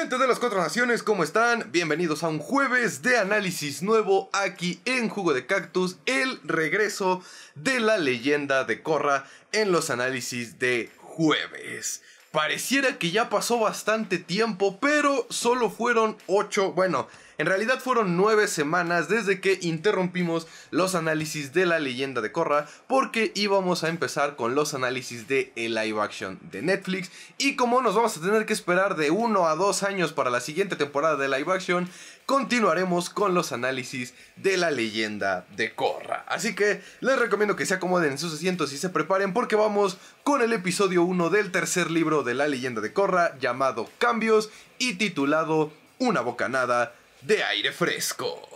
Gente de las cuatro naciones, ¿cómo están? Bienvenidos a un jueves de análisis nuevo aquí en Jugo de Cactus, el regreso de la leyenda de Corra en los análisis de jueves. Pareciera que ya pasó bastante tiempo, pero solo fueron ocho. bueno, en realidad fueron nueve semanas desde que interrumpimos los análisis de la leyenda de Korra porque íbamos a empezar con los análisis de el live action de Netflix y como nos vamos a tener que esperar de uno a dos años para la siguiente temporada de live action, continuaremos con los análisis de la leyenda de Korra. Así que les recomiendo que se acomoden en sus asientos y se preparen porque vamos con el episodio 1 del tercer libro de la leyenda de Korra llamado Cambios y titulado Una bocanada de aire fresco.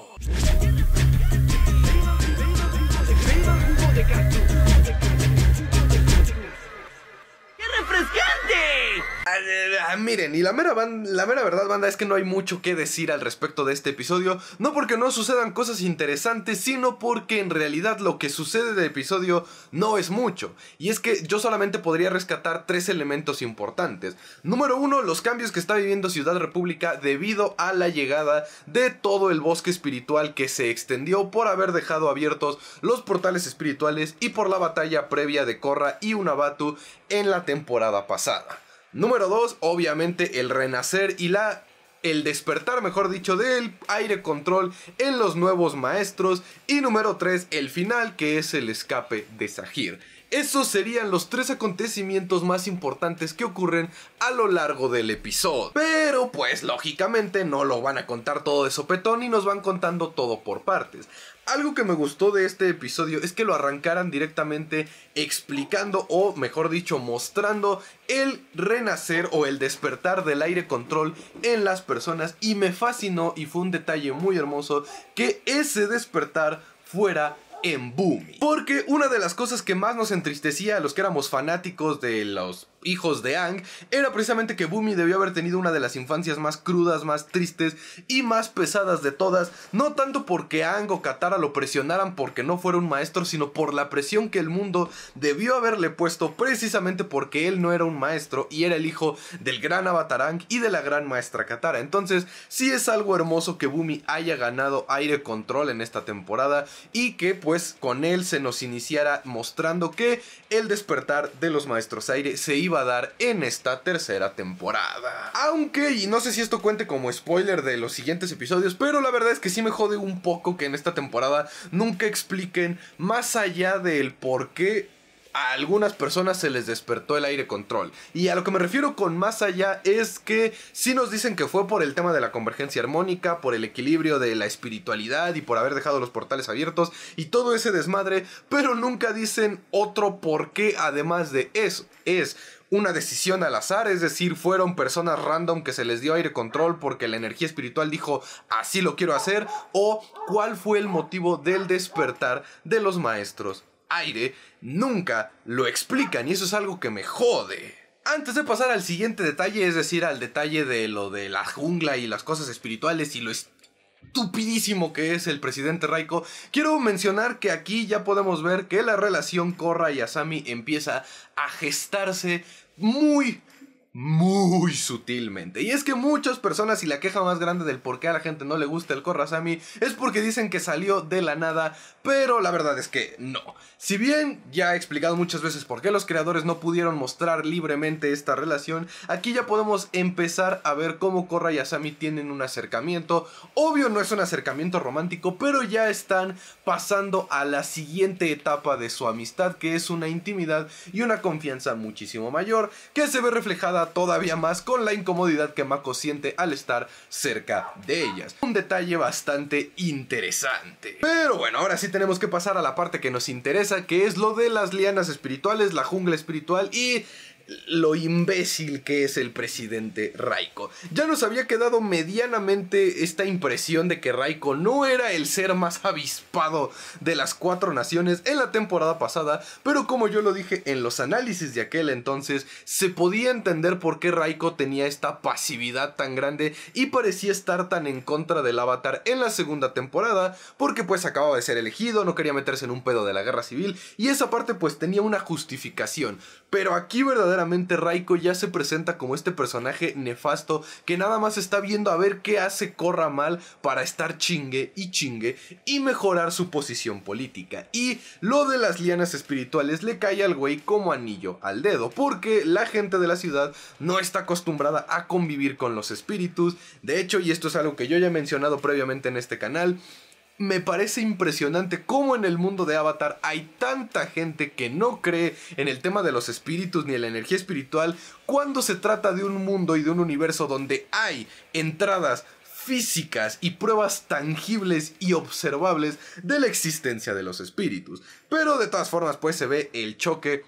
Miren, y la mera, la mera verdad, banda, es que no hay mucho que decir al respecto de este episodio. No porque no sucedan cosas interesantes, sino porque en realidad lo que sucede del episodio no es mucho. Y es que yo solamente podría rescatar tres elementos importantes. Número uno, los cambios que está viviendo Ciudad República debido a la llegada de todo el bosque espiritual que se extendió por haber dejado abiertos los portales espirituales y por la batalla previa de Korra y Unabatu en la temporada pasada. Número 2, obviamente el renacer y la el despertar, mejor dicho, del aire control en los nuevos maestros. Y número 3, el final, que es el escape de Sahir. Esos serían los tres acontecimientos más importantes que ocurren a lo largo del episodio. Pero pues lógicamente no lo van a contar todo de sopetón y nos van contando todo por partes. Algo que me gustó de este episodio es que lo arrancaran directamente explicando o mejor dicho mostrando el renacer o el despertar del aire control en las personas y me fascinó y fue un detalle muy hermoso que ese despertar fuera en Boomy. Porque una de las cosas que más nos entristecía a los que éramos fanáticos de los hijos de Ang era precisamente que Bumi debió haber tenido una de las infancias más crudas, más tristes y más pesadas de todas, no tanto porque Ang o Katara lo presionaran porque no fuera un maestro, sino por la presión que el mundo debió haberle puesto precisamente porque él no era un maestro y era el hijo del gran Avatar Ang y de la gran maestra Katara. Entonces, si es algo hermoso que Bumi haya ganado aire control en esta temporada y que pues con él se nos iniciara mostrando que el despertar de los maestros aire se iba Va a dar en esta tercera temporada. Aunque, y no sé si esto cuente como spoiler de los siguientes episodios, pero la verdad es que sí me jode un poco que en esta temporada nunca expliquen más allá del por qué a algunas personas se les despertó el aire control. Y a lo que me refiero con más allá es que sí nos dicen que fue por el tema de la convergencia armónica, por el equilibrio de la espiritualidad y por haber dejado los portales abiertos y todo ese desmadre, pero nunca dicen otro por qué además de eso. Es una decisión al azar, es decir, fueron personas random que se les dio aire control porque la energía espiritual dijo así lo quiero hacer, o cuál fue el motivo del despertar de los maestros. Aire nunca lo explican y eso es algo que me jode. Antes de pasar al siguiente detalle, es decir, al detalle de lo de la jungla y las cosas espirituales y lo estupidísimo que es el presidente Raiko, quiero mencionar que aquí ya podemos ver que la relación Korra y Asami empieza a gestarse muy muy sutilmente. Y es que muchas personas y la queja más grande del por qué a la gente no le gusta el Asami es porque dicen que salió de la nada, pero la verdad es que no. Si bien ya he explicado muchas veces por qué los creadores no pudieron mostrar libremente esta relación, aquí ya podemos empezar a ver cómo Korra y Asami tienen un acercamiento. Obvio no es un acercamiento romántico, pero ya están pasando a la siguiente etapa de su amistad, que es una intimidad y una confianza muchísimo mayor, que se ve reflejada todavía más con la incomodidad que Mako siente al estar cerca de ellas. Un detalle bastante interesante. Pero bueno, ahora sí tenemos que pasar a la parte que nos interesa, que es lo de las lianas espirituales, la jungla espiritual y lo imbécil que es el presidente Raiko. Ya nos había quedado medianamente esta impresión de que Raiko no era el ser más avispado de las cuatro naciones en la temporada pasada, pero como yo lo dije en los análisis de aquel entonces, se podía entender por qué Raiko tenía esta pasividad tan grande y parecía estar tan en contra del avatar en la segunda temporada, porque pues acababa de ser elegido, no quería meterse en un pedo de la guerra civil y esa parte pues tenía una justificación, pero aquí verdaderamente verdaderamente Raiko ya se presenta como este personaje nefasto que nada más está viendo a ver qué hace Corra mal para estar chingue y chingue y mejorar su posición política. Y lo de las lianas espirituales le cae al güey como anillo al dedo, porque la gente de la ciudad no está acostumbrada a convivir con los espíritus. De hecho, y esto es algo que yo ya he mencionado previamente en este canal, me parece impresionante cómo en el mundo de Avatar hay tanta gente que no cree en el tema de los espíritus ni en la energía espiritual cuando se trata de un mundo y de un universo donde hay entradas físicas y pruebas tangibles y observables de la existencia de los espíritus. Pero de todas formas pues se ve el choque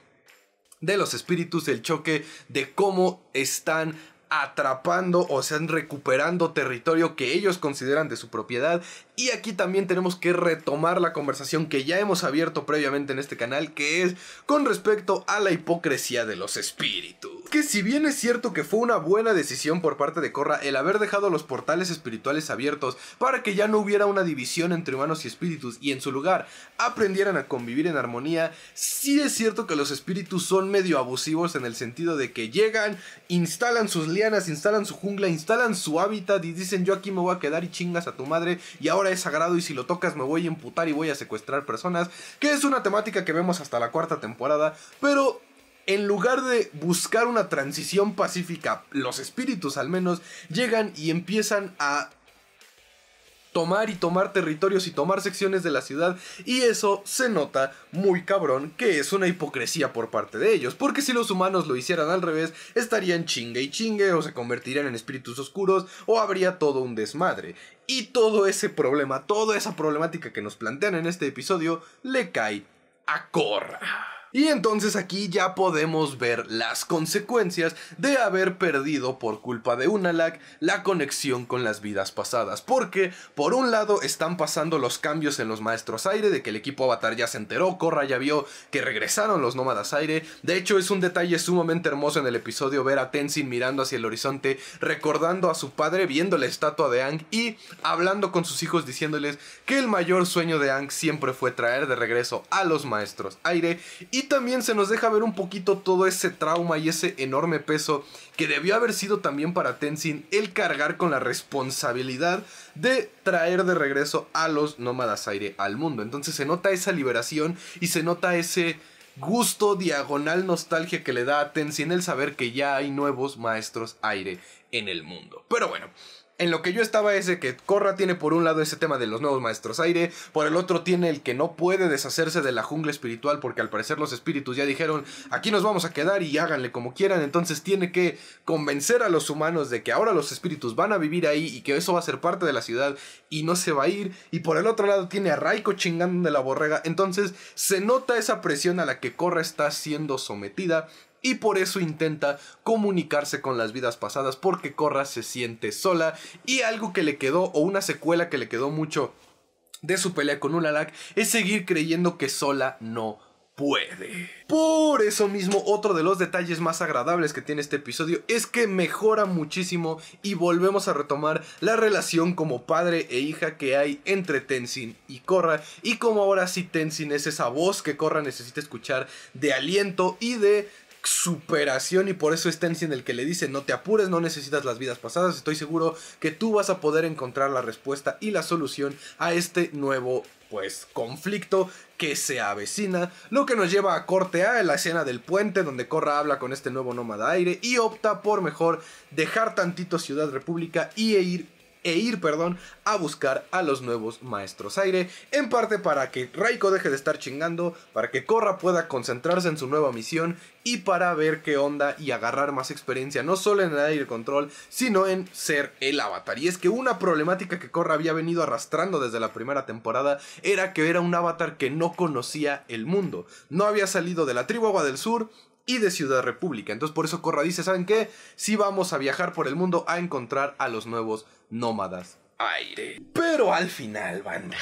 de los espíritus, el choque de cómo están atrapando o sean recuperando territorio que ellos consideran de su propiedad. Y aquí también tenemos que retomar la conversación que ya hemos abierto previamente en este canal, que es con respecto a la hipocresía de los espíritus que si bien es cierto que fue una buena decisión por parte de Corra el haber dejado los portales espirituales abiertos para que ya no hubiera una división entre humanos y espíritus y en su lugar aprendieran a convivir en armonía, sí es cierto que los espíritus son medio abusivos en el sentido de que llegan, instalan sus lianas, instalan su jungla, instalan su hábitat y dicen yo aquí me voy a quedar y chingas a tu madre y ahora es sagrado y si lo tocas me voy a imputar y voy a secuestrar personas, que es una temática que vemos hasta la cuarta temporada, pero en lugar de buscar una transición pacífica, los espíritus al menos llegan y empiezan a tomar y tomar territorios y tomar secciones de la ciudad y eso se nota muy cabrón que es una hipocresía por parte de ellos, porque si los humanos lo hicieran al revés estarían chingue y chingue o se convertirían en espíritus oscuros o habría todo un desmadre. Y todo ese problema, toda esa problemática que nos plantean en este episodio le cae a Korra. Y entonces aquí ya podemos ver las consecuencias de haber perdido por culpa de Unalak la conexión con las vidas pasadas. Porque por un lado están pasando los cambios en los Maestros Aire, de que el equipo Avatar ya se enteró, Korra ya vio que regresaron los Nómadas Aire. De hecho es un detalle sumamente hermoso en el episodio ver a Tenzin mirando hacia el horizonte, recordando a su padre, viendo la estatua de Ang y hablando con sus hijos diciéndoles que el mayor sueño de Ang siempre fue traer de regreso a los Maestros Aire. Y también se nos deja ver un poquito todo ese trauma y ese enorme peso que debió haber sido también para Tenzin el cargar con la responsabilidad de traer de regreso a los nómadas aire al mundo. Entonces se nota esa liberación y se nota ese gusto diagonal nostalgia que le da a Tenzin el saber que ya hay nuevos maestros aire en el mundo. Pero bueno, en lo que yo estaba ese que Corra tiene por un lado ese tema de los nuevos maestros aire, por el otro tiene el que no puede deshacerse de la jungla espiritual porque al parecer los espíritus ya dijeron aquí nos vamos a quedar y háganle como quieran, entonces tiene que convencer a los humanos de que ahora los espíritus van a vivir ahí y que eso va a ser parte de la ciudad y no se va a ir, y por el otro lado tiene a Raiko chingando de la borrega, entonces se nota esa presión a la que Corra está siendo sometida y por eso intenta comunicarse con las vidas pasadas porque Corra se siente sola y algo que le quedó o una secuela que le quedó mucho de su pelea con Ulalak es seguir creyendo que sola no puede. Por eso mismo, otro de los detalles más agradables que tiene este episodio es que mejora muchísimo y volvemos a retomar la relación como padre e hija que hay entre Tenzin y Korra y como ahora sí Tenzin es esa voz que Korra necesita escuchar de aliento y de superación y por eso es en el que le dice no te apures, no necesitas las vidas pasadas, estoy seguro que tú vas a poder encontrar la respuesta y la solución a este nuevo pues conflicto que se avecina, lo que nos lleva a corte A la escena del puente donde Corra habla con este nuevo nómada aire y opta por mejor dejar tantito Ciudad República y e ir e ir, perdón, a buscar a los nuevos maestros aire, en parte para que Raiko deje de estar chingando, para que Korra pueda concentrarse en su nueva misión y para ver qué onda y agarrar más experiencia, no solo en el aire control, sino en ser el avatar. Y es que una problemática que Korra había venido arrastrando desde la primera temporada era que era un avatar que no conocía el mundo, no había salido de la tribu Agua del Sur, y de Ciudad República. Entonces por eso Corra ¿saben qué? Sí vamos a viajar por el mundo a encontrar a los nuevos nómadas. Aire. Pero al final, banda.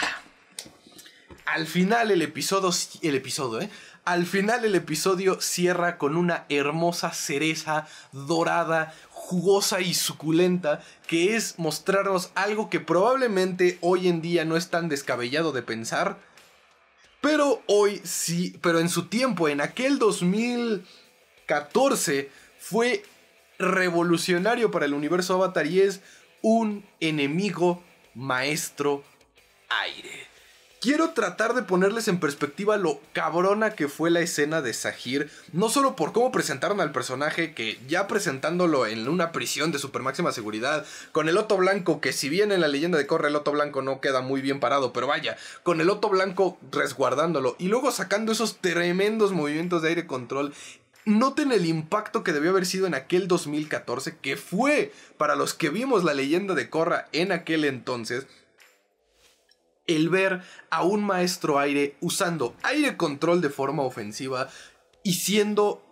Al final el episodio... El episodio, ¿eh? Al final el episodio cierra con una hermosa cereza dorada, jugosa y suculenta, que es mostrarnos algo que probablemente hoy en día no es tan descabellado de pensar, pero hoy sí, pero en su tiempo, en aquel 2014, fue revolucionario para el universo Avatar y es un enemigo maestro aire. Quiero tratar de ponerles en perspectiva lo cabrona que fue la escena de Sahir, no solo por cómo presentaron al personaje, que ya presentándolo en una prisión de super máxima seguridad, con el otro Blanco, que si bien en la leyenda de Corra el loto Blanco no queda muy bien parado, pero vaya, con el oto Blanco resguardándolo y luego sacando esos tremendos movimientos de aire control Noten el impacto que debió haber sido en aquel 2014, que fue para los que vimos la leyenda de Corra en aquel entonces, el ver a un maestro aire usando aire control de forma ofensiva y siendo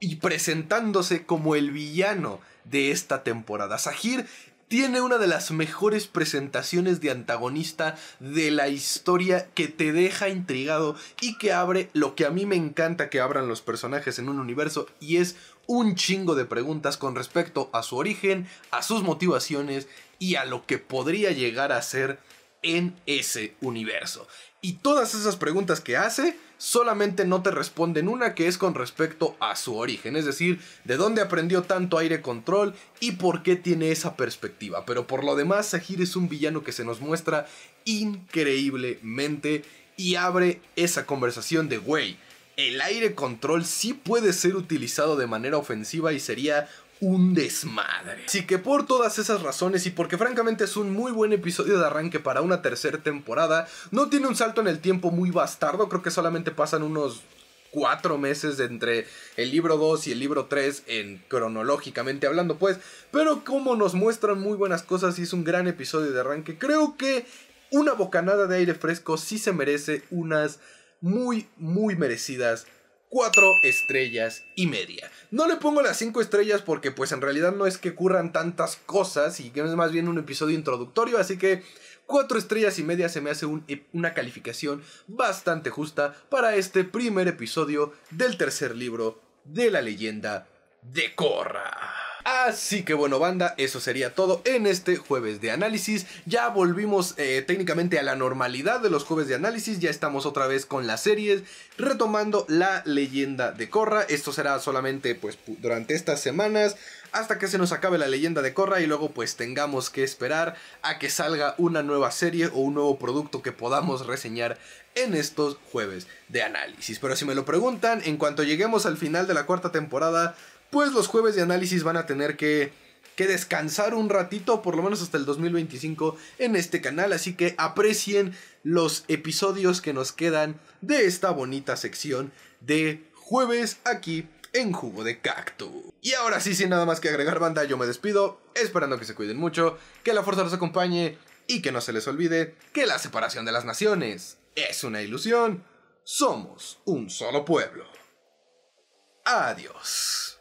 y presentándose como el villano de esta temporada. Sahir tiene una de las mejores presentaciones de antagonista de la historia que te deja intrigado y que abre lo que a mí me encanta que abran los personajes en un universo y es un chingo de preguntas con respecto a su origen, a sus motivaciones y a lo que podría llegar a ser en ese universo. Y todas esas preguntas que hace solamente no te responden una que es con respecto a su origen, es decir, de dónde aprendió tanto aire control y por qué tiene esa perspectiva. Pero por lo demás, Sahir es un villano que se nos muestra increíblemente y abre esa conversación de güey. El aire control sí puede ser utilizado de manera ofensiva y sería un desmadre. Así que por todas esas razones y porque francamente es un muy buen episodio de arranque para una tercera temporada, no tiene un salto en el tiempo muy bastardo, creo que solamente pasan unos cuatro meses entre el libro 2 y el libro 3 en cronológicamente hablando pues, pero como nos muestran muy buenas cosas y es un gran episodio de arranque, creo que una bocanada de aire fresco sí se merece unas muy muy merecidas cuatro estrellas y media. No le pongo las cinco estrellas porque pues en realidad no es que ocurran tantas cosas y que es más bien un episodio introductorio, así que cuatro estrellas y media se me hace una calificación bastante justa para este primer episodio del tercer libro de la leyenda de Korra. Así que bueno banda, eso sería todo en este jueves de análisis. Ya volvimos eh, técnicamente a la normalidad de los jueves de análisis, ya estamos otra vez con las series, retomando la leyenda de Corra. Esto será solamente pues durante estas semanas hasta que se nos acabe la leyenda de Corra y luego pues tengamos que esperar a que salga una nueva serie o un nuevo producto que podamos reseñar en estos jueves de análisis. Pero si me lo preguntan, en cuanto lleguemos al final de la cuarta temporada, pues los jueves de análisis van a tener que, descansar un ratito, por lo menos hasta el 2025 en este canal, así que aprecien los episodios que nos quedan de esta bonita sección de jueves aquí en Jugo de Cactus. Y ahora sí, sin nada más que agregar banda, yo me despido, esperando que se cuiden mucho, que la fuerza los acompañe y que no se les olvide que la separación de las naciones es una ilusión. Somos un solo pueblo. Adiós.